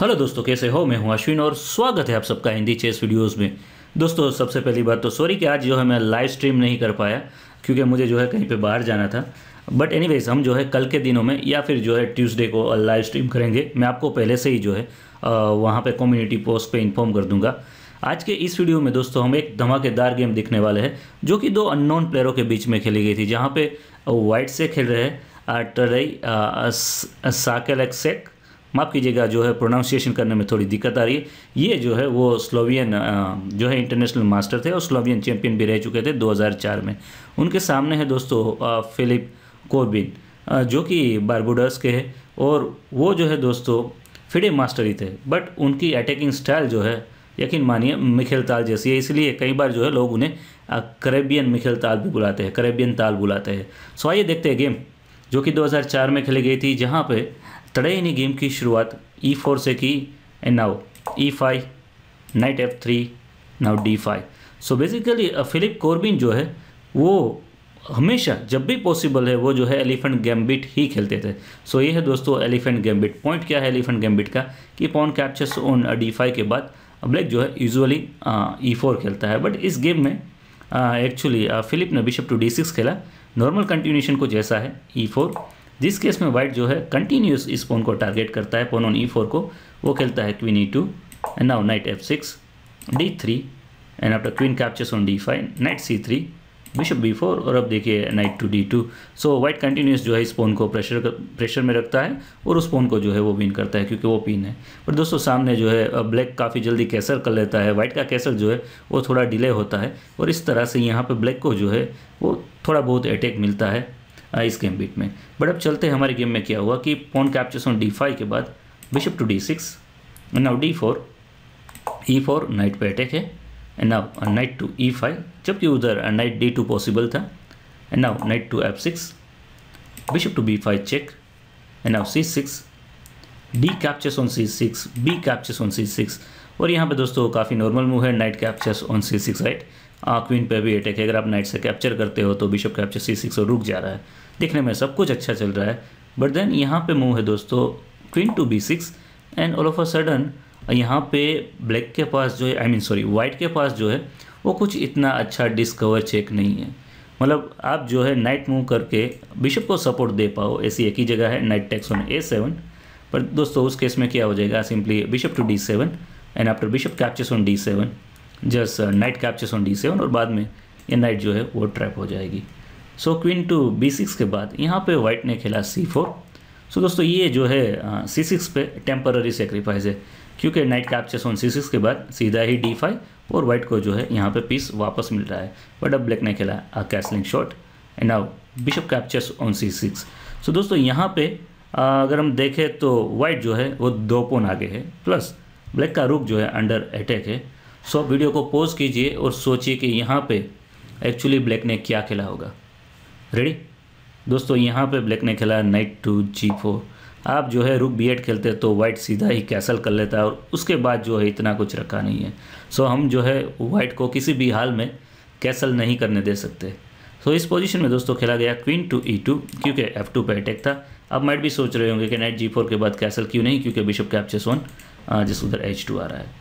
Hello दोस्तों कैसे हो मैं हूं अश्विन और स्वागत है आप सबका हिंदी चेस वीडियोस में दोस्तों सबसे पहली बात तो सॉरी कि आज जो है मैं लाइव स्ट्रीम नहीं कर पाया क्योंकि मुझे जो है कहीं पे बाहर जाना था बट एनीवेज हम जो है कल के दिनों में या फिर जो है ट्यूसडे को लाइव स्ट्रीम करेंगे मैं आपको पहले से ही जो है वहाँ पर कम्युनिटी पोस्ट पर इन्फॉर्म कर दूँगा आज के इस वीडियो में दोस्तों हम एक धमाकेदार गेम दिखने वाले हैं जो कि दो अननोन प्लेयरों के बीच में खेली गई थी जहाँ पर वाइट से खेल रहे हैं टरई साकेलेक्सेक माफ़ कीजिएगा जो है प्रोनाउंसिएशन करने में थोड़ी दिक्कत आ रही है ये जो है वो स्लोवियन जो है इंटरनेशनल मास्टर थे और स्लोवियन चैम्पियन भी रह चुके थे 2004 में उनके सामने है दोस्तों फिलिप कोबिन जो कि बारबुडस के हैं और वो जो है दोस्तों फिडे मास्टर ही थे बट उनकी अटैकिंग स्टाइल जो है यकीन मानिए मिखेल ताल जैसी है इसलिए कई बार जो है लोग उन्हें करेबियन मिखेल ताल भी बुलाते हैं करेबियन ताल बुलाते हैं सो आइए देखते हैं गेम जो कि 2004 में खेली गई थी जहाँ पे तड़े ही गेम की शुरुआत ई e फोर से की and now E five knight F three now D five so basically Philip Corbin जो है वो हमेशा जब भी पॉसिबल है वो जो है एलिफेंट गैम्बिट ही खेलते थे सो so, ये है दोस्तों एलिफेंट गैम्बिट पॉइंट क्या है एलिफेंट गैम्बिट का कि pawn captures on D five के बाद ब्लैक जो है यूजुअली ई फोर खेलता है बट इस गेम में एक्चुअली uh, फिलिप uh, ने बिशप टू डी सिक्स खेला नॉर्मल कंटिन्यूशन कुछ ऐसा है ई e फोर जिस केस में वाइट जो है कंटिन्यूस इस पोन को टारगेट करता है पोन ऑन ई फोर को वो खेलता है queen E two and now knight F six D three and after queen captures on D five knight C three bishop B four और अब देखिए knight to D two so white continues जो है इस पोन को प्रेशर प्रेशर में रखता है और उस पोन को जो है वो विन करता है क्योंकि वो पिन है पर दोस्तों सामने जो है ब्लैक काफ़ी जल्दी कैसर कर लेता है वाइट का कैसर जो है वो थोड़ा डिले होता है और इस तरह से यहाँ पर ब्लैक को जो है वो थोड़ा बहुत अटैक मिलता है इस गेम बीट में बट अब चलते हैं हमारे गेम में क्या हुआ कि pawn captures on D five के बाद bishop to D six now D four E four knight पे अटैक है and now knight to E five जबकि उधर नाइट डी टू पॉसिबल था and now knight to F six bishop to B five check and now C six D captures on C six B captures on C six और यहाँ पे दोस्तों काफ़ी normal move है night captures on C six right queen पे भी attack है अगर आप नाइट से कैप्चर करते हो तो बिशप कैप्चर सी सिक्स और रुक जा रहा है देखने में सब कुछ अच्छा चल रहा है बट देन यहाँ पे मूव है दोस्तों queen to B six and all of a sudden यहाँ पे ब्लैक के पास जो है आई मीन सॉरी वाइट के पास जो है वो कुछ इतना अच्छा डिस्कवर चेक नहीं है मतलब आप जो है नाइट मूव करके बिशप को सपोर्ट दे पाओ ऐसी एक ही जगह है knight takes on A seven पर दोस्तों उस केस में क्या हो जाएगा simply bishop to D seven and after bishop captures on D seven just knight captures on D seven और बाद में ये नाइट जो है वो ट्रैप हो जाएगी so queen to B six के बाद यहाँ पे वाइट ने खेला सी फोर सो दोस्तों ये जो है सी सिक्स पे टेम्पररी सेक्रीफाइस है क्योंकि knight captures on C six के बाद सीधा ही डी फाइव और वाइट को जो है यहाँ पे पीस वापस मिल रहा है बट अब ब्लैक ने खेला a castling shot and now bishop captures on C six so दोस्तों यहाँ पे अगर हम देखें तो वाइट जो है वो दो पोन आगे है प्लस ब्लैक का रुख जो है अंडर अटैक है सो वीडियो को पॉज कीजिए और सोचिए कि यहाँ पे एक्चुअली ब्लैक ने क्या खेला होगा रेडी दोस्तों यहाँ पे ब्लैक ने खेला नाइट टू जी फोर आप जो है रुक बी एट खेलते तो वाइट सीधा ही कैसल कर लेता है और उसके बाद जो है इतना कुछ रखा नहीं है सो हम जो है वाइट को किसी भी हाल में कैसल नहीं करने दे सकते सो इस पोजीशन में दोस्तों खेला गया क्वीन टू ई टू क्योंकि एफ टू पर अटैक था अब माइट भी सोच रहे होंगे कि नाइट जी फोर के बाद कैसल क्यों नहीं क्योंकि बिशप कैप्चे सोन वन जिस उधर एच टू आ रहा है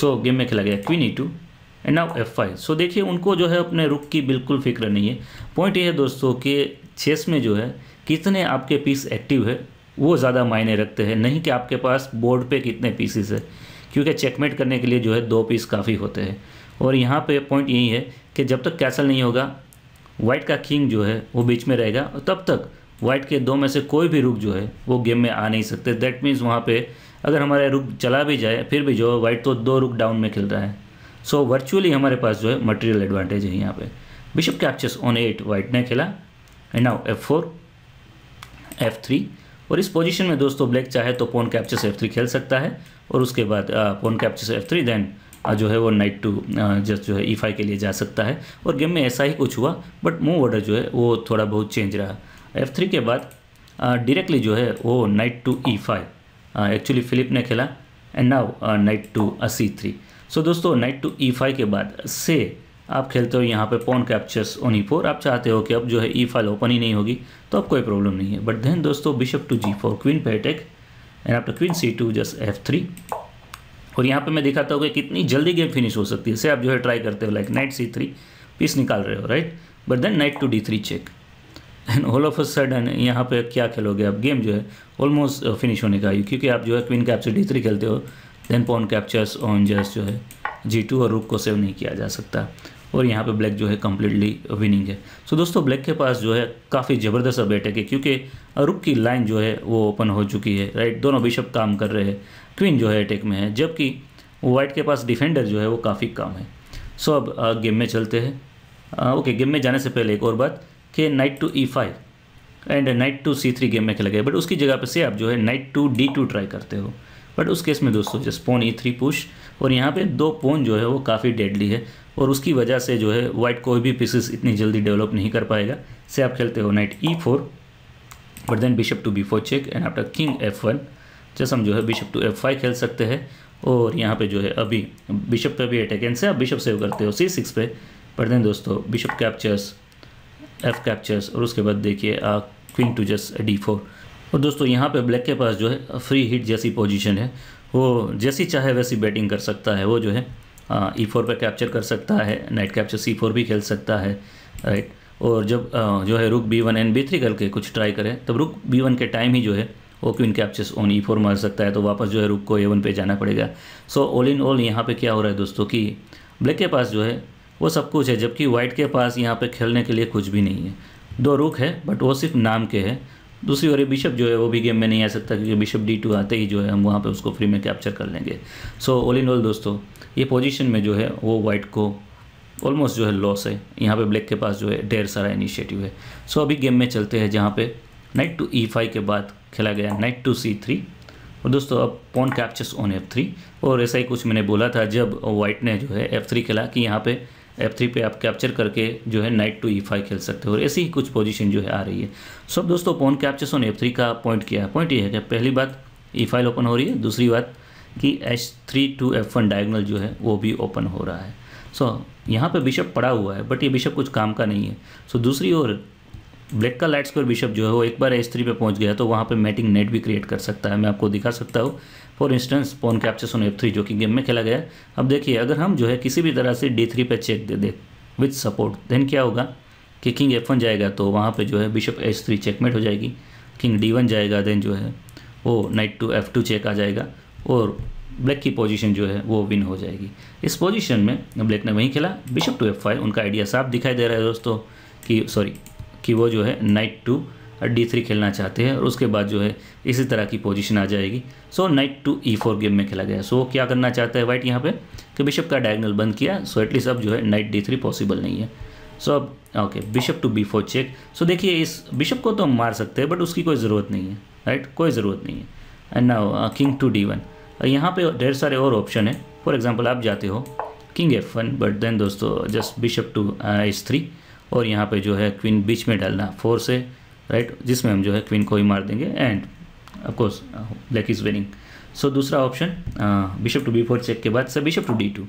सो so, गेम में खेला गया queen E two and now F five so देखिए उनको जो है अपने रुक की बिल्कुल फिक्र नहीं है पॉइंट ये है दोस्तों कि चेस में जो है कितने आपके पीस एक्टिव है वो ज़्यादा मायने रखते हैं नहीं कि आपके पास बोर्ड पे कितने पीसीस है क्योंकि चेकमेट करने के लिए जो है दो पीस काफ़ी होते हैं और यहाँ पे पॉइंट यही है कि जब तक कैसल नहीं होगा वाइट का किंग जो है वो बीच में रहेगा और तब तक वाइट के दो में से कोई भी रुख जो है वो गेम में आ नहीं सकते दैट मीन्स वहाँ पर अगर हमारा रुख चला भी जाए फिर भी जो है वाइट तो दो रुख डाउन में खेल रहा है सो so, वर्चुअली हमारे पास जो है मटेरियल एडवांटेज है यहाँ पे bishop captures on eight white ने खेला and now F four F three और इस पोजीशन में दोस्तों ब्लैक चाहे तो पोन कैप्चर्स एफ थ्री खेल सकता है और उसके बाद pawn captures F three then जो है वो नाइट टू जस्ट जो है ई e फाइव के लिए जा सकता है और गेम में ऐसा ही कुछ हुआ बट मूव ऑर्डर जो है वो थोड़ा बहुत चेंज रहा एफ थ्री के बाद डायरेक्टली जो है वो knight to E five actually Philip ने खेला and now knight to C three so दोस्तों नाइट टू ई फाइव के बाद से आप खेलते हो यहाँ पे pawn captures on E four आप चाहते हो कि अब जो है ई फाइल ओपन ही नहीं होगी तो अब कोई प्रॉब्लम नहीं है बट देन दोस्तों bishop to G four queen पे attack and after queen C two just F three और यहाँ पे मैं दिखाता हूँ कि कितनी जल्दी गेम फिनिश हो सकती है इसे आप जो है ट्राई करते हो like knight C three piece निकाल रहे हो right but then knight to D three check and all of a sudden यहाँ पे क्या खेलोगे आप गेम जो है ऑलमोस्ट फिनिश uh, होने का क्योंकि आप जो है क्वीन कैप्चर डी थ्री खेलते हो then pawn captures on just जो है जी टू और रुक को सेव नहीं किया जा सकता और यहाँ पे ब्लैक जो है कम्प्लीटली विनिंग है सो so, दोस्तों ब्लैक के पास जो है काफ़ी ज़बरदस्त अटैक है क्योंकि रुक की लाइन जो है वो ओपन हो चुकी है राइट दोनों बिशप काम कर रहे हैं क्वीन जो है अटैक में है जबकि वाइट के पास डिफेंडर जो है वो काफ़ी कम है सो so, अब गेम में चलते हैं ओके गेम में जाने से पहले एक और बात कि knight to E five and knight to C three game में खेला गया बट उसकी जगह पर से आप जो है knight to D two try करते हो बट उस केस में दोस्तों just pawn E three push और यहाँ पे दो पोन जो है वो काफ़ी डेडली है और उसकी वजह से जो है वाइट कोई भी पीसेस इतनी जल्दी डेवलप नहीं कर पाएगा से आप खेलते हो knight E four but then bishop to B four check and after king F one जैसे हम जो है बिशप टू एफ फाइव खेल सकते हैं और यहाँ पे जो है अभी बिशप पे भी अटैक एंड से आप बिशप सेव करते हो सी सिक्स पे पर देन दोस्तों बिशप कैप्चर्स एफ कैप्चर्स और उसके बाद देखिए queen to just D four और दोस्तों यहाँ पे ब्लैक के पास जो है फ्री हिट जैसी पोजीशन है वो जैसी चाहे वैसी बैटिंग कर सकता है वो जो है ई फोर पर कैप्चर कर सकता है नाइट कैप्चर सी फोर भी खेल सकता है राइट और जब आ, जो है rook B one and B three करके कुछ ट्राई करें तब रुक बी वन के टाइम ही जो है वो queen captures on E four मार सकता है तो वापस जो है रुक को ए वन पे जाना पड़ेगा सो ऑल इन ऑल यहाँ पर क्या हो रहा है दोस्तों कि ब्लैक के पास जो है वो सब कुछ है जबकि वाइट के पास यहाँ पर खेलने के लिए कुछ भी नहीं है दो रुक है बट वो सिर्फ नाम के है दूसरी ओर ये बिशप जो है वो भी गेम में नहीं आ सकता क्योंकि बिशप डी टू आते ही जो है हम वहाँ पे उसको फ्री में कैप्चर कर लेंगे सो ऑल इन ऑल दोस्तों ये पोजीशन में जो है वो वाइट को ऑलमोस्ट जो है लॉस है यहाँ पे ब्लैक के पास जो है ढेर सारा इनिशिएटिव है सो अभी गेम में चलते हैं जहाँ पर नाइट टू ई फाइव के बाद खेला गया नाइट टू सी थ्री और दोस्तों अब pawn captures on F three और ऐसा ही कुछ मैंने बोला था जब वाइट ने जो है एफ थ्री खेला कि यहाँ पर एफ थ्री पे आप कैप्चर करके जो है नाइट टू ई फाइव खेल सकते हो और ऐसी ही कुछ पोजीशन जो है आ रही है सब दोस्तों pawn captures on F three का पॉइंट क्या है पॉइंट ये है कि पहली बात ई फाइल ओपन हो रही है दूसरी बात कि H three to F one diagonal जो है वो भी ओपन हो रहा है सो so, यहाँ पे बिशप पड़ा हुआ है बट ये बिशप कुछ काम का नहीं है सो so, दूसरी ओर ब्लैक का लाइट स्क्वायर बिशप जो है वो एक बार एच थ्री पर पहुँच गया तो वहाँ पर मैटिंग नेट भी क्रिएट कर सकता है मैं आपको दिखा सकता हूँ for instance pawn captures on F three जो कि गेम में खेला गया अब देखिए अगर हम जो है किसी भी तरह से डी थ्री पर चेक दे दें विथ सपोर्ट देन क्या होगा कि किंग एफ वन जाएगा तो वहाँ पर जो है बिशप एच थ्री चेकमेट हो जाएगी किंग डी वन जाएगा देन जो है वो knight to F two check आ जाएगा और ब्लैक की पोजीशन जो है वो विन हो जाएगी इस पोजीशन में ब्लैक ने वहीं खेला बिशप टू एफ फाइव उनका आइडिया साफ दिखाई दे रहा है दोस्तों कि सॉरी कि वो जो है नाइट टू डी थ्री खेलना चाहते हैं और उसके बाद जो है इसी तरह की पोजीशन आ जाएगी so knight to E e four game में खेला गया सो so, क्या करना चाहता है वाइट यहाँ पे कि बिशप का डायगनल बंद किया सो so, एटलीस्ट अब जो है नाइट डी थ्री पॉसिबल नहीं है सो so, अब okay bishop to B four check so देखिए इस बिशप को तो हम मार सकते हैं बट उसकी कोई ज़रूरत नहीं है राइट right? कोई ज़रूरत नहीं है and now king to D one यहाँ पर ढेर सारे और ऑप्शन है फॉर एग्जाम्पल आप जाते हो king F one but then दोस्तों just bishop to S three और यहाँ पे जो है क्वीन बीच में डालना फोर से राइट जिसमें हम जो है क्वीन को ही मार देंगे and of course black is winning so दूसरा option bishop to B four check के बाद से bishop to D two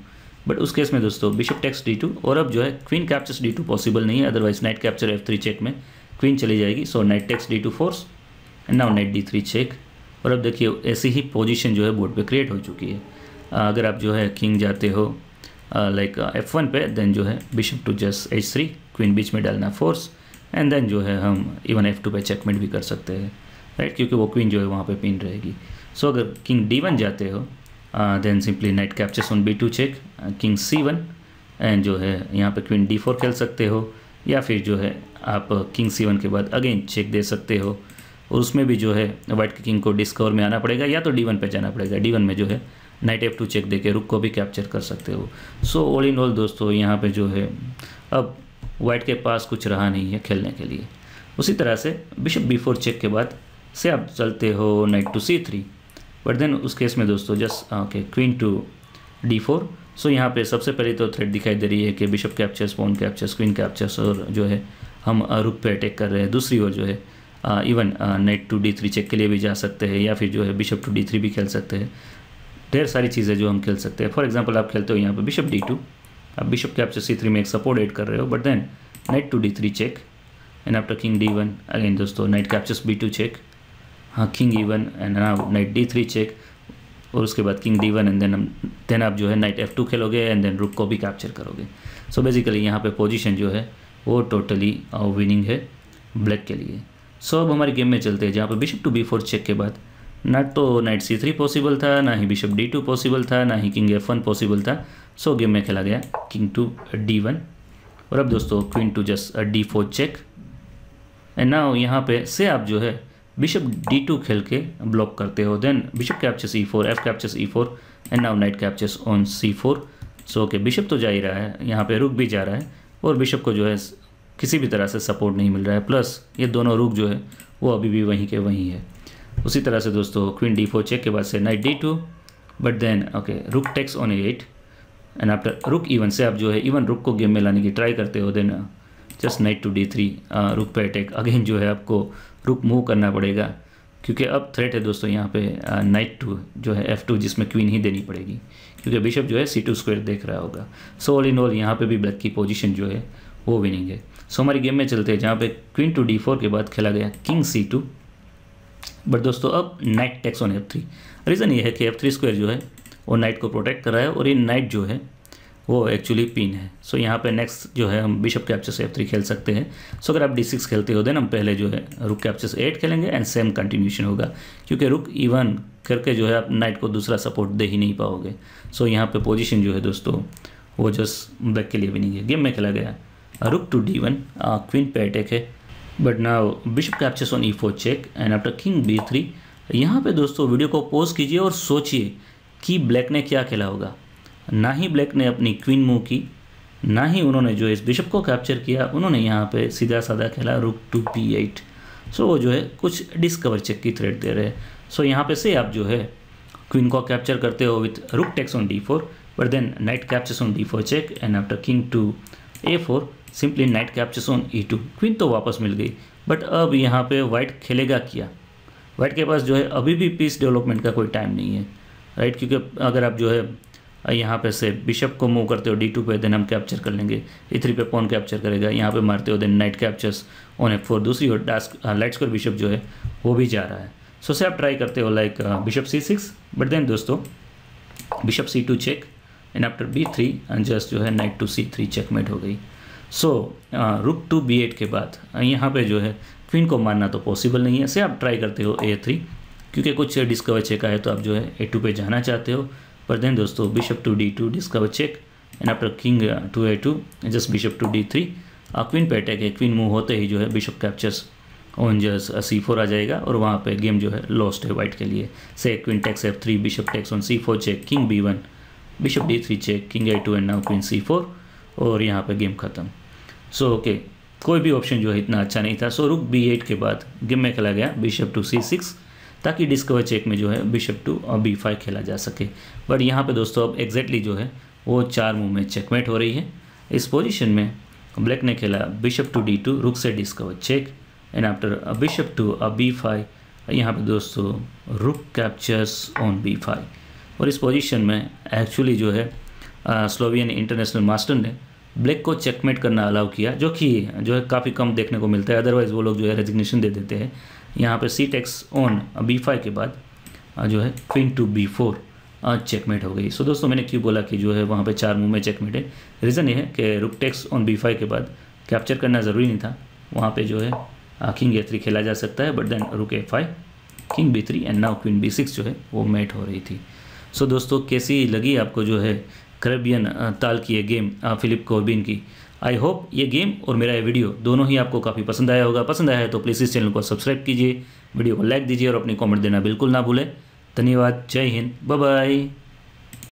but उस केस में दोस्तों बिशप टेक्स डी टू और अब जो है queen captures D two possible नहीं है otherwise knight capture F three check में क्वीन चली जाएगी so knight takes D two force and now knight D three check और अब देखिए ऐसी ही पोजिशन जो है बोर्ड पर क्रिएट हो चुकी है अगर आप जो है किंग जाते हो लाइक एफ वन पे देन जो है bishop to just H three queen बीच में डालना फोर्स एंड देन जो है हम इवन एफ टू पे चेकमेंट भी कर सकते हैं राइट क्योंकि वो क्वीन जो है वहाँ पे पिन रहेगी सो so, अगर किंग डी वन जाते हो then simply knight captures on B two check king C one and जो है यहाँ पे क्वीन डी फोर खेल सकते हो या फिर जो है आप किंग सी वन के बाद अगेन चेक दे सकते हो और उसमें भी जो है वाइट किंग को डिस्कवर में आना पड़ेगा या तो डी वन पर जाना पड़ेगा डी वन में जो है नाइट एफ टू चेक दे के रुक को भी कैप्चर कर सकते हो सो ऑल इन ऑल दोस्तों यहाँ पे जो है अब वाइट के पास कुछ रहा नहीं है खेलने के लिए उसी तरह से बिशप बी फोर चेक के बाद से आप चलते हो knight to C three but then उस केस में दोस्तों just okay queen to D four so यहाँ पे सबसे पहले तो थ्रेड दिखाई दे रही है कि bishop captures pawn captures queen captures और जो है हम uh, रुक पे अटैक कर रहे हैं दूसरी ओर जो है आ, even knight to D three check के लिए भी जा सकते हैं या फिर जो है बिशप टू डी थ्री भी खेल सकते हैं ढेर सारी चीज़ें जो हम खेल सकते हैं फॉर एग्जाम्पल आप खेलते हो यहाँ पर बिशप डी टू आप bishop सी थ्री में एक सपोर्ट एड कर रहे हो but then knight to D three check and after king D one again दोस्तों knight captures B two check हाँ king E one and knight D three check और उसके बाद king D one and then then आप जो है knight F two खेलोगे and then rook को भी कैप्चर करोगे सो बेसिकली यहाँ पे पोजीशन जो है वो टोटली विनिंग uh, है ब्लैक के लिए सो so अब हमारे गेम में चलते हैं जहाँ पे bishop to B four check के बाद ना तो नाइट सी थ्री पॉसिबल था ना ही बिशप डी टू पॉसिबल था ना ही किंग एफ वन पॉसिबल था सो गेम में खेला गया किंग टू डी वन और अब दोस्तों queen to just D four check and now यहाँ पे से आप जो है बिशप डी टू खेल के ब्लॉक करते हो then bishop captures E four F captures E four and now knight captures on C four so okay bishop तो जा ही रहा है यहाँ पे रुक भी जा रहा है और बिशप को जो है किसी भी तरह से सपोर्ट नहीं मिल रहा है प्लस ये दोनों रुक जो है वो अभी भी वहीं के वहीं है उसी तरह से दोस्तों क्वीन डी फोर चेक के बाद से knight D two but then okay rook takes on eight and after rook even से आप जो है इवन रुक को गेम में लाने की ट्राई करते हो then just knight to D three rook पे अटैक अगेन जो है आपको रुक मूव करना पड़ेगा क्योंकि अब थ्रेट है दोस्तों यहाँ पे नाइट uh, टू जो है एफ टू जिसमें क्वीन ही देनी पड़ेगी क्योंकि बिशप जो है सी टू स्क्वेयर देख रहा होगा सो ऑल इन ऑल यहाँ पे भी ब्लैक की पोजीशन जो है वो विनिंग है सो हमारी गेम में चलते हैं जहाँ पे क्वीन टू डी फोर के बाद खेला गया किंग सी टू बट दोस्तों अब knight takes on F three reason ये है कि एफ थ्री स्क्वेयर जो है वो नाइट को प्रोटेक्ट कर रहा है और ये नाइट जो है वो एक्चुअली पिन है सो so, यहाँ पे नेक्स्ट जो है हम बिशप कैप्चर से एफ थ्री खेल सकते हैं सो so, अगर आप डी सिक्स खेलते हो देन हम पहले जो है रुक कैप्चर से एट खेलेंगे एंड सेम कंटिन्यूशन होगा क्योंकि रुक इवन करके जो है आप नाइट को दूसरा सपोर्ट दे ही नहीं पाओगे सो so, यहाँ पे पोजीशन जो है दोस्तों वो जस्ट बैक के लिए भी नहीं है गेम में खेला गया rook to D one queen पे अटैक है बट ना bishop captures on E four check and after king b three यहाँ पे दोस्तों वीडियो को पोज कीजिए और सोचिए कि ब्लैक ने क्या खेला होगा ना ही ब्लैक ने अपनी क्वीन मूव की ना ही उन्होंने जो इस बिशप को कैप्चर किया उन्होंने यहाँ पे सीधा साधा खेला रुक टू पी एट सो वो जो है कुछ डिस्कवर चेक की थ्रेड दे रहे हैं सो so, यहाँ पे से आप जो है क्वीन को कैप्चर करते हो with rook takes on d four but then knight captures on d four check and after king to a four simply knight captures on e two queen तो वापस मिल गई बट अब यहाँ पे वाइट खेलेगा क्या वाइट के पास जो है अभी भी पीस डेवलपमेंट का कोई टाइम नहीं है राइट क्योंकि अगर आप जो है यहाँ पे से बिशप को मूव करते हो डी टू पे देन हम कैप्चर कर लेंगे ई e थ्री पे पॉन कैप्चर करेगा यहाँ पे मारते हो then knight captures on f four दूसरी और डास्क लाइट स्कोर बिशप जो है वो भी जा रहा है सो so, से आप ट्राई करते हो like bishop c six but then दोस्तों bishop c two check and after b three and just जो है knight to C three checkmate हो गई सो रुक टू बी एट के बाद यहाँ पे जो है क्वीन को मारना तो पॉसिबल नहीं है से आप ट्राई करते हो ए थ्री क्योंकि कुछ डिस्कवर चेक आए तो आप जो है ए टू पे जाना चाहते हो पर देन दोस्तों bishop to D two discover check and after king to a two just bishop to D three queen पे अटैक है क्वीन मूव होते ही जो है बिशप कैप्चर्स ऑन जो सी फोर आ जाएगा और वहाँ पे गेम जो है लॉस्ट है वाइट के लिए से queen takes f three bishop takes on C four check king b one bishop d three check king a two and now queen c four और यहाँ पे गेम ख़त्म सो ओके कोई भी ऑप्शन जो है इतना अच्छा नहीं था सो रुक बी एट के बाद गेम में खेला गया बिशप टू सी सिक्स ताकि डिस्कवर चेक में जो है बिशप टू और बी फाइव खेला जा सके बट यहाँ पे दोस्तों अब एग्जैक्टली जो है वो चार मूव में चेकमेट हो रही है इस पोजीशन में ब्लैक ने खेला bishop to D two rook से discover check and after bishop to uh b five यहाँ पे दोस्तों रुक कैप्चर्स ऑन बी फाइव और इस पोजिशन में एक्चुअली जो है स्लोवियन इंटरनेशनल मास्टर ने ब्लैक को चेकमेट करना अलाउ किया जो कि जो है काफ़ी कम देखने को मिलता है अदरवाइज़ वो लोग जो है रेजिग्नेशन दे देते हैं यहाँ पर c takes on b five के बाद जो है queen to B four checkmate हो गई सो so, दोस्तों मैंने क्यों बोला कि जो है वहाँ पे चार मूव में चेकमेट है रीज़न ये है कि रुक टैक्स ऑन बी फाइव के बाद कैप्चर करना ज़रूरी नहीं था वहाँ पे जो है किंग ए थ्री खेला जा सकता है but then rook a five king b three and now queen b six जो है वो मेट हो रही थी सो so, दोस्तों कैसी लगी आपको जो है करेबियन ताल की ये गेम फिलिप कोर्बिन की आई होप ये गेम और मेरा ये वीडियो दोनों ही आपको काफ़ी पसंद आया होगा पसंद आया है तो प्लीज़ इस चैनल को सब्सक्राइब कीजिए वीडियो को लाइक दीजिए और अपनी कॉमेंट देना बिल्कुल ना भूलें धन्यवाद जय हिंद बाय